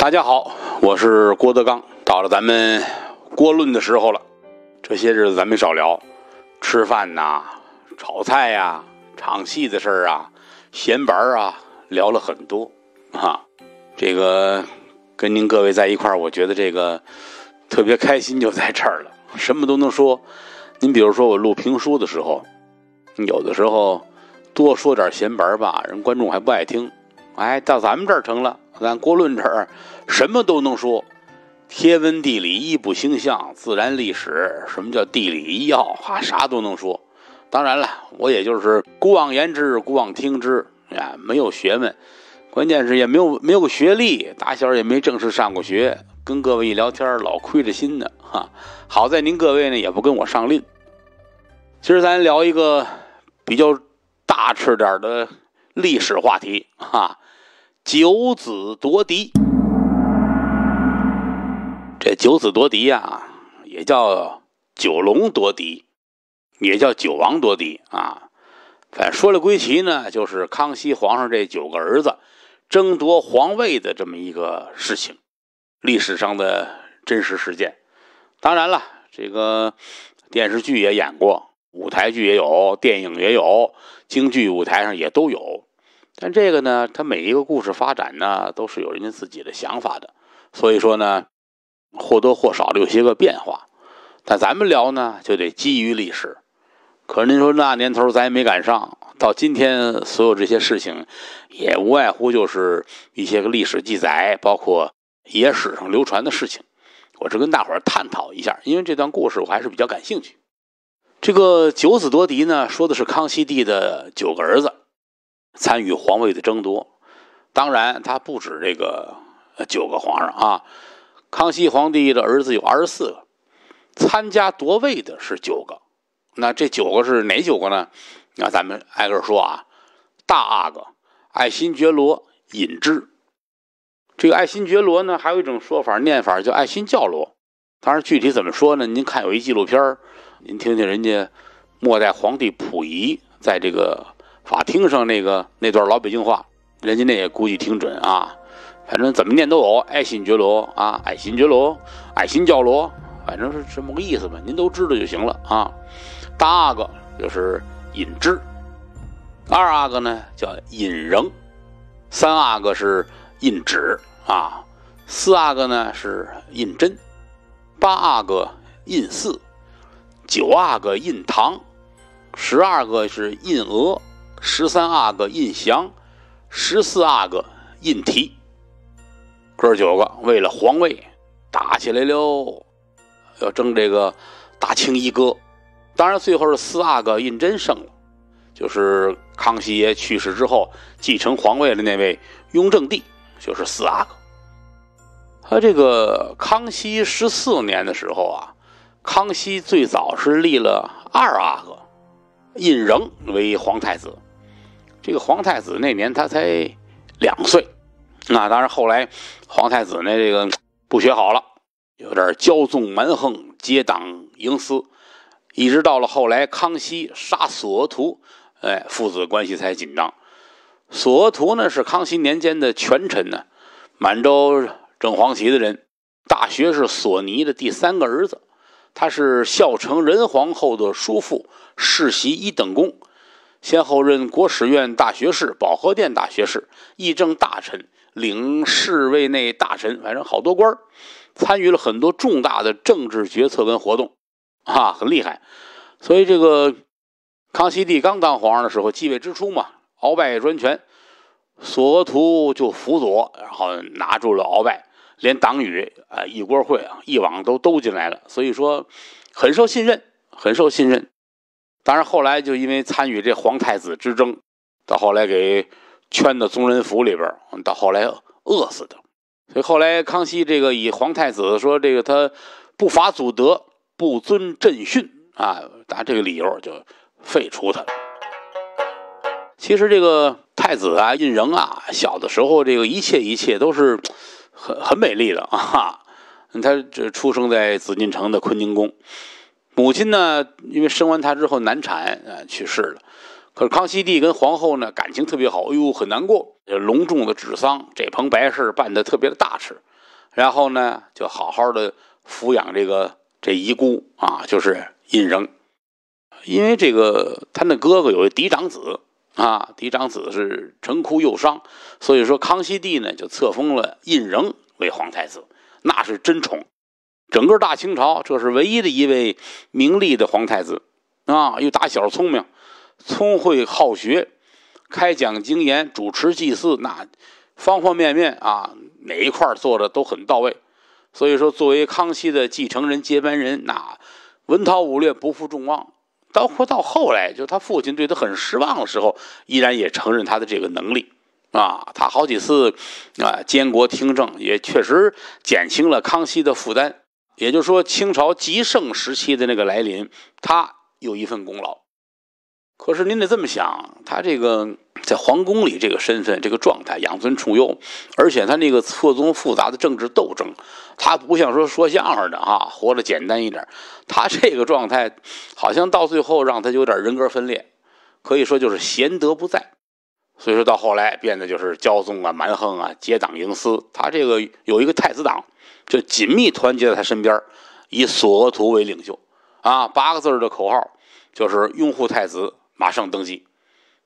大家好，我是郭德纲。到了咱们郭论的时候了，这些日子咱没少聊，吃饭呐、炒菜呀、唱戏的事儿啊、闲玩啊，聊了很多啊。这个跟您各位在一块儿，我觉得这个特别开心，就在这儿了，什么都能说。您比如说我录评书的时候，有的时候多说点闲玩吧，人观众还不爱听，哎，到咱们这儿成了。咱郭论这儿，什么都能说，天文地理、医卜星象、自然历史，什么叫地理医药啊？啥都能说。当然了，我也就是孤妄言之，孤妄听之啊，没有学问，关键是也没有没有学历，打小也没正式上过学，跟各位一聊天，老亏着心呢哈。好在您各位呢，也不跟我上令。今儿咱聊一个比较大吃点的历史话题哈。九子夺嫡，这九子夺嫡呀，也叫九龙夺嫡，也叫九王夺嫡啊。反正说了归齐呢，就是康熙皇上这九个儿子争夺皇位的这么一个事情，历史上的真实事件。当然了，这个电视剧也演过，舞台剧也有，电影也有，京剧舞台上也都有。但这个呢，它每一个故事发展呢，都是有人家自己的想法的，所以说呢，或多或少的有些个变化。但咱们聊呢，就得基于历史。可是您说那年头咱也没赶上，到今天所有这些事情也无外乎就是一些个历史记载，包括野史上流传的事情。我这跟大伙儿探讨一下，因为这段故事我还是比较感兴趣。这个九子夺嫡呢，说的是康熙帝的九个儿子。参与皇位的争夺，当然他不止这个九个皇上啊。康熙皇帝的儿子有二十四个，参加夺位的是九个。那这九个是哪九个呢？那咱们挨个说啊。大阿哥爱新觉罗允治，这个爱新觉罗呢，还有一种说法念法叫爱新觉罗。当然具体怎么说呢？您看有一纪录片，您听听人家末代皇帝溥仪在这个。法庭上那个那段老北京话，人家那也估计挺准啊。反正怎么念都有“爱新觉罗”啊，“爱新觉罗”、“爱新觉罗”，反正是这么个意思吧。您都知道就行了啊。大阿哥就是胤之，二阿哥呢叫胤仍，三阿哥是胤祉啊，四阿哥呢是胤禛，八阿哥胤祀，九阿哥胤堂，十二个是胤额。十三阿哥胤祥，十四阿哥胤禩，哥儿九个为了皇位打起来了，要争这个大清一哥。当然，最后是四阿哥胤禛胜了，就是康熙爷去世之后继承皇位的那位雍正帝，就是四阿哥。他这个康熙十四年的时候啊，康熙最早是立了二阿哥胤仍为皇太子。这个皇太子那年他才两岁，那当然后来皇太子呢这个不学好了，有点骄纵蛮横，结党营私，一直到了后来康熙杀索额图，哎，父子关系才紧张。索额图呢是康熙年间的权臣呢，满洲正黄旗的人，大学士索尼的第三个儿子，他是孝成仁皇后的叔父，世袭一等公。先后任国史院大学士、保和殿大学士、议政大臣、领侍卫内大臣，反正好多官参与了很多重大的政治决策跟活动，啊，很厉害。所以这个康熙帝刚当皇上的时候，继位之初嘛，鳌拜专权，索额图就辅佐，然后拿住了鳌拜，连党羽啊，一锅烩啊，一网都兜进来了。所以说，很受信任，很受信任。但是后来就因为参与这皇太子之争，到后来给圈到宗人府里边，到后来饿死的。所以后来康熙这个以皇太子说这个他不法祖德，不遵朕训啊，拿这个理由就废除他了。其实这个太子啊，胤禛啊，小的时候这个一切一切都是很很美丽的啊，他这出生在紫禁城的坤宁宫。母亲呢，因为生完他之后难产啊去世了。可是康熙帝跟皇后呢感情特别好，哎呦很难过，就隆重的治丧，这彭白事办得特别的大事。然后呢，就好好的抚养这个这遗孤啊，就是胤禛。因为这个他那哥哥有嫡长子啊，嫡长子是陈哭幼伤，所以说康熙帝呢就册封了胤禛为皇太子，那是真宠。整个大清朝，这是唯一的一位明利的皇太子，啊，又打小聪明，聪慧好学，开讲经言，主持祭祀，那方方面面啊，哪一块做的都很到位。所以说，作为康熙的继承人、接班人，那文韬武略不负众望。包括到后来，就是他父亲对他很失望的时候，依然也承认他的这个能力。啊，他好几次啊监国听政，也确实减轻了康熙的负担。也就是说，清朝极盛时期的那个来临，他有一份功劳。可是您得这么想，他这个在皇宫里这个身份、这个状态，养尊处优，而且他那个错综复杂的政治斗争，他不像说说相声的啊，活得简单一点。他这个状态，好像到最后让他有点人格分裂，可以说就是贤德不在。所以说到后来变得就是骄纵啊、蛮横啊、结党营私。他这个有一个太子党，就紧密团结在他身边，以索额图为领袖。啊，八个字的口号就是拥护太子，马上登基。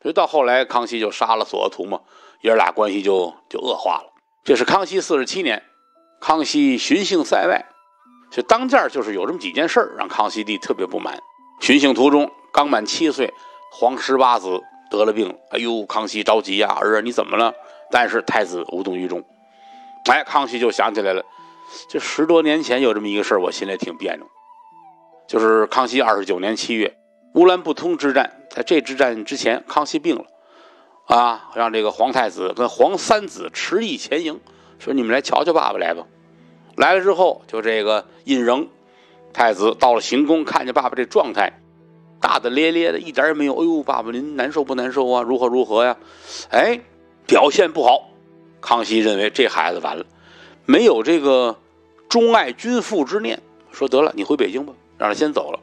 所以到后来康熙就杀了索额图嘛，爷俩关系就就恶化了。这是康熙四十七年，康熙巡幸塞外，就当间就是有这么几件事让康熙帝特别不满。巡幸途中，刚满七岁皇十八子。得了病，哎呦，康熙着急呀！儿啊，你怎么了？但是太子无动于衷。哎，康熙就想起来了，这十多年前有这么一个事儿，我心里挺别扭。就是康熙二十九年七月，乌兰布通之战，在这之战之前，康熙病了，啊，让这个皇太子跟皇三子驰意前迎，说你们来瞧瞧爸爸来吧。来了之后，就这个胤禛，太子到了行宫，看见爸爸这状态。大大咧咧的，一点也没有。哎呦，爸爸您难受不难受啊？如何如何呀？哎，表现不好。康熙认为这孩子完了，没有这个忠爱君父之念。说得了，你回北京吧，让他先走了。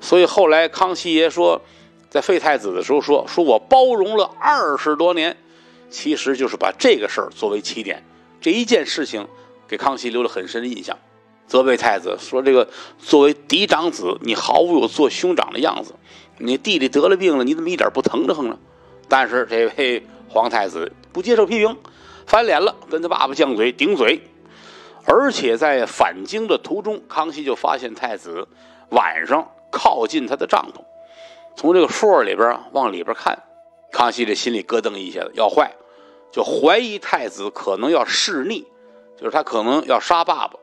所以后来康熙爷说，在废太子的时候说，说我包容了二十多年，其实就是把这个事儿作为起点。这一件事情给康熙留了很深的印象。责备太子说：“这个作为嫡长子，你毫无有做兄长的样子。你弟弟得了病了，你怎么一点不疼着慌呢？但是这位皇太子不接受批评，翻脸了，跟他爸爸犟嘴顶嘴。而且在返京的途中，康熙就发现太子晚上靠近他的帐篷，从这个缝里边往里边看。康熙这心里咯噔一下子，要坏，就怀疑太子可能要弑逆，就是他可能要杀爸爸。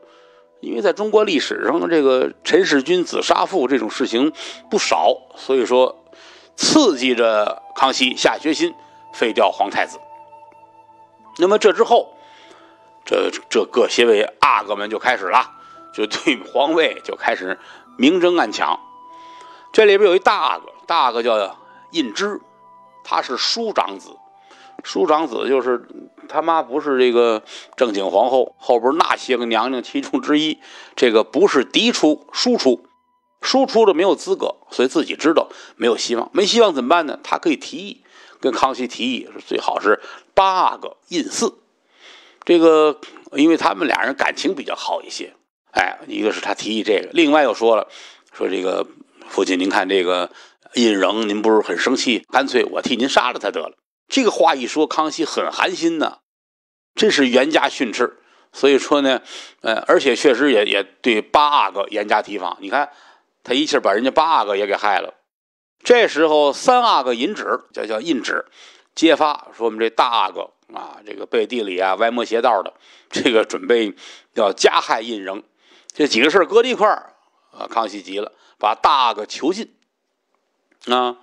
因为在中国历史上，这个陈氏君、子杀父这种事情不少，所以说刺激着康熙下决心废掉皇太子。那么这之后，这这各些位阿哥们就开始了，就对皇位就开始明争暗抢。这里边有一大阿哥，大阿哥叫胤禛，他是叔长子，叔长子就是。他妈不是这个正经皇后后边那些个娘娘其中之一，这个不是嫡出，庶出，庶出的没有资格，所以自己知道没有希望，没希望怎么办呢？他可以提议跟康熙提议，最好是八阿哥胤祀，这个因为他们俩人感情比较好一些，哎，一个是他提议这个，另外又说了，说这个父亲您看这个胤禛，您不是很生气？干脆我替您杀了他得了。这个话一说，康熙很寒心呢，这是严加训斥，所以说呢，呃，而且确实也也对八阿哥严加提防。你看，他一气儿把人家八阿哥也给害了。这时候，三阿哥引旨，叫叫印旨，揭发说我们这大阿哥啊，这个背地里啊歪门邪道的，这个准备要加害胤禛。这几个事搁在一块儿啊，康熙急了，把大阿哥囚禁。啊，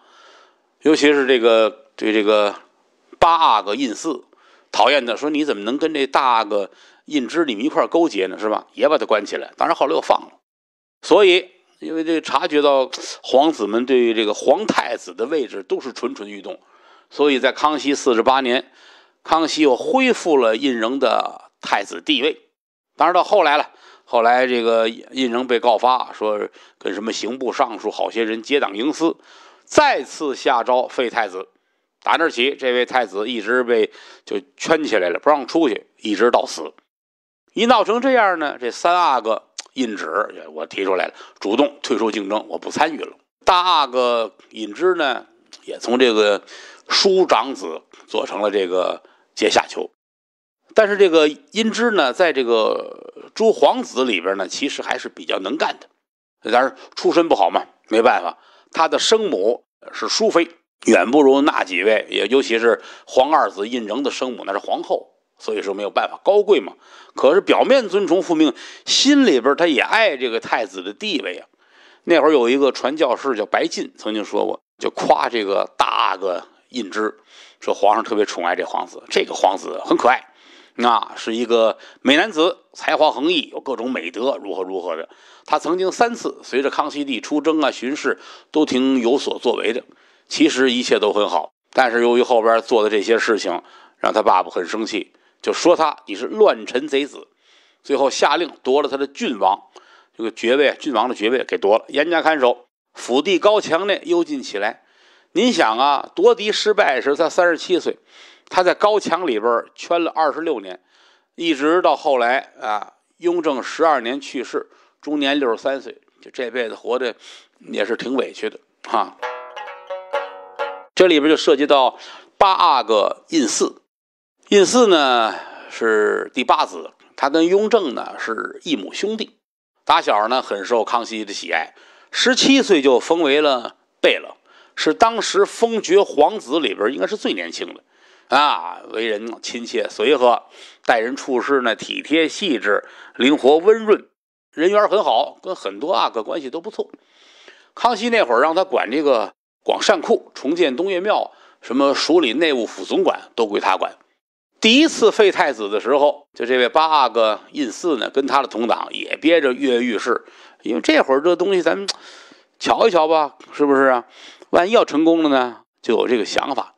尤其是这个对这个。八阿哥胤嗣讨厌的说：“你怎么能跟这大阿哥胤禛你们一块勾结呢？是吧？也把他关起来。当然后来又放了。所以，因为这察觉到皇子们对于这个皇太子的位置都是蠢蠢欲动，所以在康熙四十八年，康熙又恢复了胤禛的太子地位。当然到后来了，后来这个胤禛被告发说跟什么刑部尚书好些人结党营私，再次下诏废太子。”打那起，这位太子一直被就圈起来了，不让出去，一直到死。一闹成这样呢，这三阿哥胤祉我提出来了，主动退出竞争，我不参与了。大阿哥胤祉呢，也从这个叔长子做成了这个阶下囚。但是这个胤之呢，在这个诸皇子里边呢，其实还是比较能干的。然出身不好嘛，没办法，他的生母是淑妃。远不如那几位，也尤其是皇二子胤禛的生母，那是皇后，所以说没有办法，高贵嘛。可是表面尊崇父命，心里边他也爱这个太子的地位呀。那会儿有一个传教士叫白晋，曾经说过，就夸这个大阿哥胤禛，说皇上特别宠爱这皇子，这个皇子很可爱，那是一个美男子，才华横溢，有各种美德，如何如何的。他曾经三次随着康熙帝出征啊，巡视，都挺有所作为的。其实一切都很好，但是由于后边做的这些事情，让他爸爸很生气，就说他你是乱臣贼子，最后下令夺了他的郡王这个爵位，郡王的爵位给夺了，严加看守，府地高墙内幽禁起来。您想啊，夺嫡失败时他三十七岁，他在高墙里边圈了二十六年，一直到后来啊，雍正十二年去世，终年六十三岁，就这辈子活得也是挺委屈的啊。这里边就涉及到八阿哥胤祀，胤祀呢是第八子，他跟雍正呢是一母兄弟，打小呢很受康熙的喜爱，十七岁就封为了贝勒，是当时封爵皇子里边应该是最年轻的，啊，为人亲切随和，待人处事呢体贴细致，灵活温润，人缘很好，跟很多阿哥关系都不错。康熙那会儿让他管这个。广善库重建东岳庙，什么署理内务府总管都归他管。第一次废太子的时候，就这位八阿哥胤祀呢，跟他的同党也憋着跃跃欲试，因为这会儿这东西咱们瞧一瞧吧，是不是啊？万一要成功了呢，就有这个想法。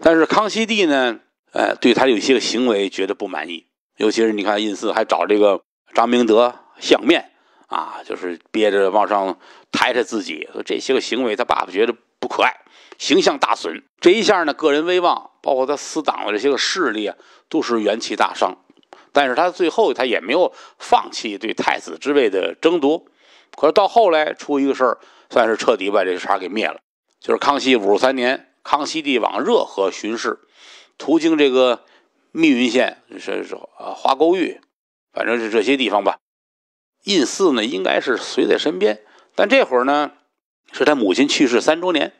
但是康熙帝呢，呃，对他有些个行为觉得不满意，尤其是你看胤祀还找这个张明德相面。啊，就是憋着往上抬抬自己，说这些个行为，他爸爸觉得不可爱，形象大损。这一下呢，个人威望，包括他死党的这些个势力啊，都是元气大伤。但是他最后他也没有放弃对太子之位的争夺。可是到后来出一个事儿，算是彻底把这茬给灭了。就是康熙五十三年，康熙帝往热河巡视，途经这个密云县，是是呃花沟峪，反正是这些地方吧。胤祀呢，应该是随在身边，但这会儿呢，是他母亲去世三周年，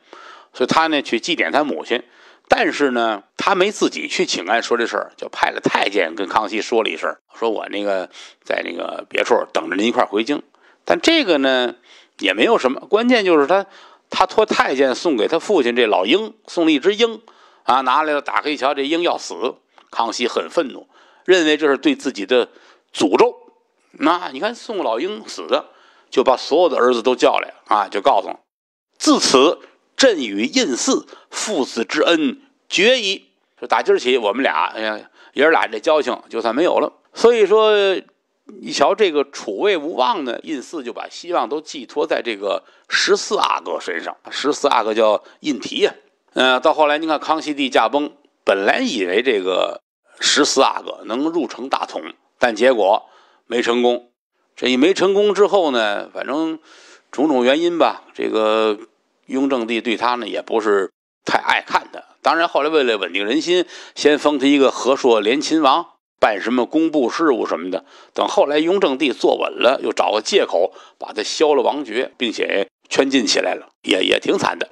所以他呢去祭奠他母亲，但是呢，他没自己去请安说这事儿，就派了太监跟康熙说了一声，说我那个在那个别处等着您一块儿回京。但这个呢也没有什么，关键就是他他托太监送给他父亲这老鹰送了一只鹰，啊拿来了打开一瞧，这鹰要死，康熙很愤怒，认为这是对自己的诅咒。那你看，宋老英死的，就把所有的儿子都叫来啊，就告诉，自此朕与胤祀父子之恩绝矣。说打今儿起，我们俩，哎呀，爷儿俩这交情就算没有了。所以说，你瞧这个储位无望呢，胤祀就把希望都寄托在这个十四阿哥身上。十四阿哥叫胤禔呀。嗯，到后来你看，康熙帝驾崩，本来以为这个十四阿哥能入城大统，但结果。没成功，这一没成功之后呢，反正种种原因吧，这个雍正帝对他呢也不是太爱看他。当然，后来为了稳定人心，先封他一个和硕连亲王，办什么工部事务什么的。等后来雍正帝坐稳了，又找个借口把他削了王爵，并且圈禁起来了，也也挺惨的。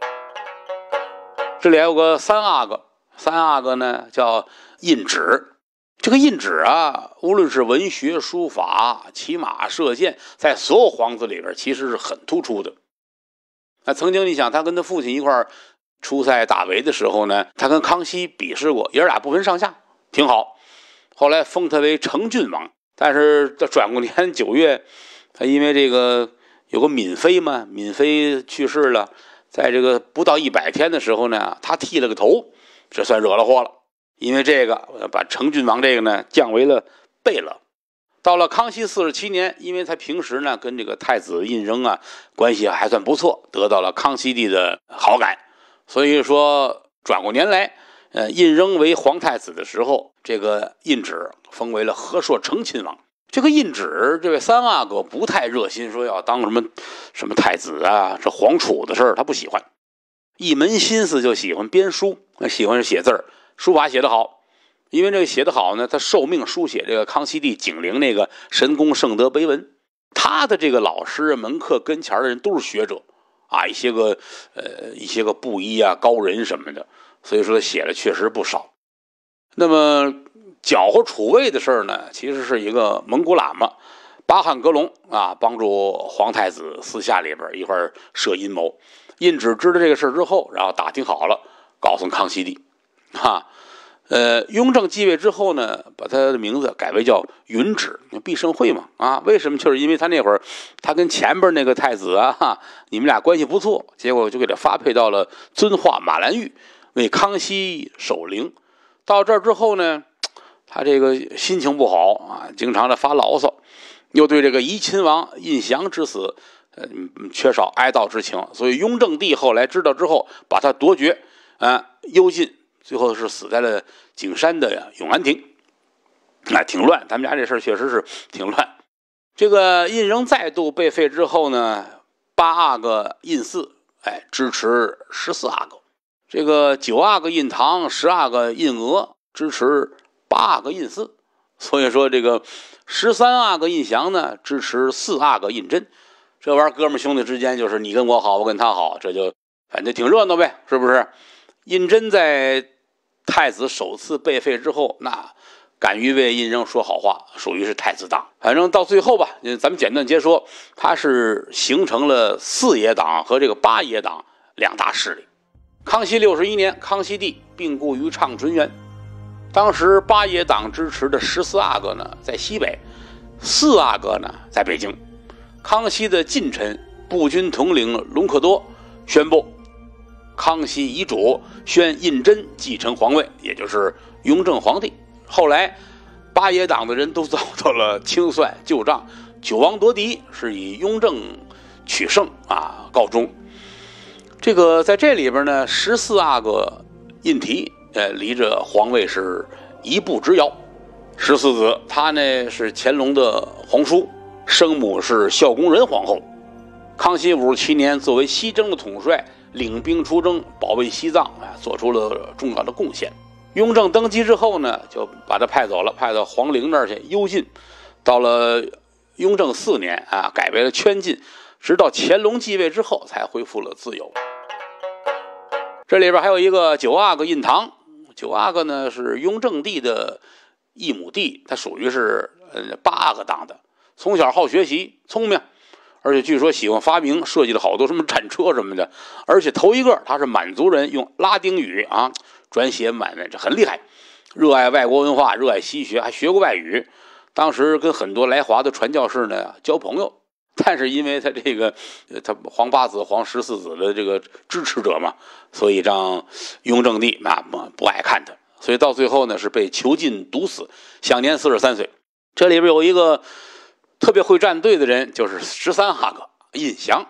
这里还有个三阿哥，三阿哥呢叫胤祉。这个印纸啊，无论是文学、书法、骑马、射箭，在所有皇子里边其实是很突出的。那曾经你想，他跟他父亲一块儿出塞打围的时候呢，他跟康熙比试过，爷俩不分上下，挺好。后来封他为成郡王，但是转过年九月，他因为这个有个敏妃嘛，敏妃去世了，在这个不到一百天的时候呢，他剃了个头，这算惹了祸了。因为这个，把成郡王这个呢降为了贝勒。到了康熙四十七年，因为他平时呢跟这个太子胤禛啊关系还算不错，得到了康熙帝的好感，所以说转过年来，呃，胤禛为皇太子的时候，这个胤祉封为了和硕成亲王。这个胤祉这位三阿哥不太热心，说要当什么什么太子啊，这皇储的事儿他不喜欢，一门心思就喜欢编书，喜欢写字儿。书法写得好，因为这个写得好呢，他受命书写这个康熙帝景陵那个神功圣德碑文。他的这个老师门客跟前的人都是学者啊，一些个呃一些个布衣啊高人什么的，所以说写的确实不少。那么搅和储位的事儿呢，其实是一个蒙古喇嘛巴汉格隆啊，帮助皇太子私下里边一块设阴谋。胤祉知道这个事儿之后，然后打听好了，告诉康熙帝。哈，呃，雍正继位之后呢，把他的名字改为叫允祉，毕胜会嘛。啊，为什么？就是因为他那会儿，他跟前边那个太子啊，哈，你们俩关系不错，结果就给他发配到了遵化马兰峪，为康熙守陵。到这儿之后呢，他这个心情不好啊，经常的发牢骚，又对这个怡亲王胤祥之死，嗯，缺少哀悼之情。所以雍正帝后来知道之后，把他夺爵，啊，幽禁。最后是死在了景山的永安亭，啊，挺乱。咱们家这事儿确实是挺乱。这个胤禛再度被废之后呢，八阿哥胤祀哎支持十四阿哥，这个九阿哥胤堂、十阿哥胤额支持八阿哥胤祀，所以说这个十三阿哥胤祥呢支持四阿哥胤禛。这玩意儿哥们兄弟之间就是你跟我好，我跟他好，这就反正挺热闹呗，是不是？胤禛在。太子首次被废之后，那敢于为胤禛说好话，属于是太子党。反正到最后吧，咱们简短截说，他是形成了四爷党和这个八爷党两大势力。康熙六十一年，康熙帝病故于畅春园。当时八爷党支持的十四阿哥呢，在西北；四阿哥呢，在北京。康熙的近臣、步军统领隆科多宣布。康熙遗嘱宣胤禛继承皇位，也就是雍正皇帝。后来，八爷党的人都遭到了清算，旧账。九王夺嫡是以雍正取胜啊告终。这个在这里边呢，十四阿哥胤禩，呃，离着皇位是一步之遥。十四子，他呢是乾隆的皇叔，生母是孝恭仁皇后。康熙五十七年，作为西征的统帅。领兵出征保卫西藏啊，做出了重要的贡献。雍正登基之后呢，就把他派走了，派到皇陵那儿去幽禁。到了雍正四年啊，改为了圈禁，直到乾隆继位之后才恢复了自由。这里边还有一个九阿哥胤堂，九阿哥呢是雍正帝的一亩地，他属于是呃八阿哥当的，从小好学习，聪明。而且据说喜欢发明设计了好多什么战车什么的，而且头一个他是满族人，用拉丁语啊转写满文，这很厉害。热爱外国文化，热爱西学，还学过外语。当时跟很多来华的传教士呢交朋友，但是因为他这个他黄八子、黄十四子的这个支持者嘛，所以让雍正帝那么不爱看他，所以到最后呢是被囚禁毒死，享年四十三岁。这里边有一个。特别会站队的人就是十三阿哥胤祥，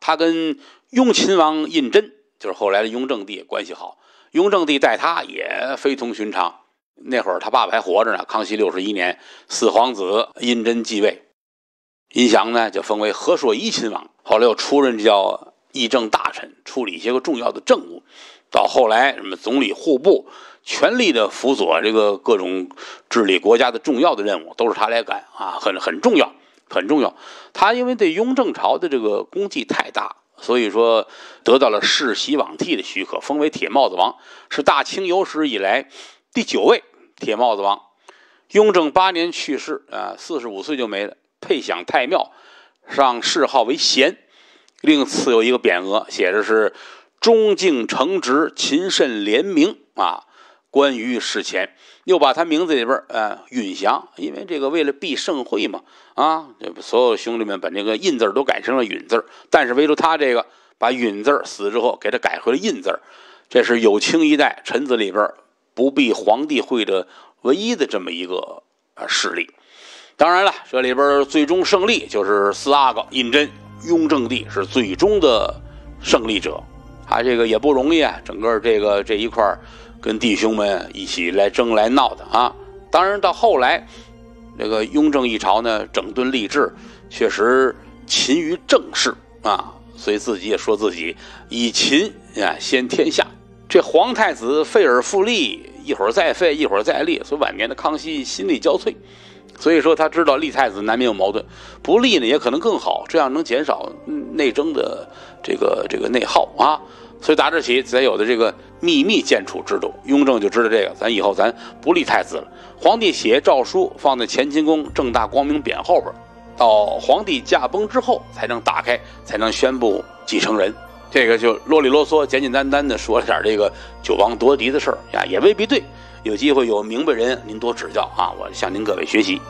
他跟雍亲王胤禛，就是后来的雍正帝关系好，雍正帝待他也非同寻常。那会儿他爸爸还活着呢，康熙六十一年，四皇子胤禛继位，胤祥呢就封为和硕仪亲王，后来又出任叫议政大臣，处理一些个重要的政务，到后来什么总理户部。全力的辅佐这个各种治理国家的重要的任务都是他来干啊，很很重要，很重要。他因为对雍正朝的这个功绩太大，所以说得到了世袭罔替的许可，封为铁帽子王，是大清有史以来第九位铁帽子王。雍正八年去世啊，四十五岁就没了，配享太庙，上谥号为贤，另赐有一个匾额，写着是忠敬诚直勤慎廉明啊。关于事前，又把他名字里边呃允祥，因为这个为了避盛会嘛，啊，所有兄弟们把那个胤字都改成了允字但是唯独他这个，把允字死之后，给他改回了胤字这是有清一代臣子里边不避皇帝讳的唯一的这么一个啊势力。当然了，这里边最终胜利就是四阿哥胤禛，雍正帝是最终的胜利者。他这个也不容易啊，整个这个这一块儿。跟弟兄们一起来争来闹的啊！当然到后来，这个雍正一朝呢，整顿吏治，确实勤于政事啊，所以自己也说自己以勤啊先天下。这皇太子废而复立，一会儿再废，一会儿再立，所以晚年的康熙心力交瘁。所以说他知道立太子难免有矛盾，不立呢也可能更好，这样能减少内争的这个这个内耗啊。所以达这奇才有的这个秘密建储制度，雍正就知道这个，咱以后咱不立太子了。皇帝写诏书放在乾清宫正大光明匾后边，到皇帝驾崩之后才能打开，才能宣布继承人。这个就啰里啰嗦、简简单单的说了点这个九王夺嫡的事儿呀，也未必对。有机会有明白人，您多指教啊！我向您各位学习。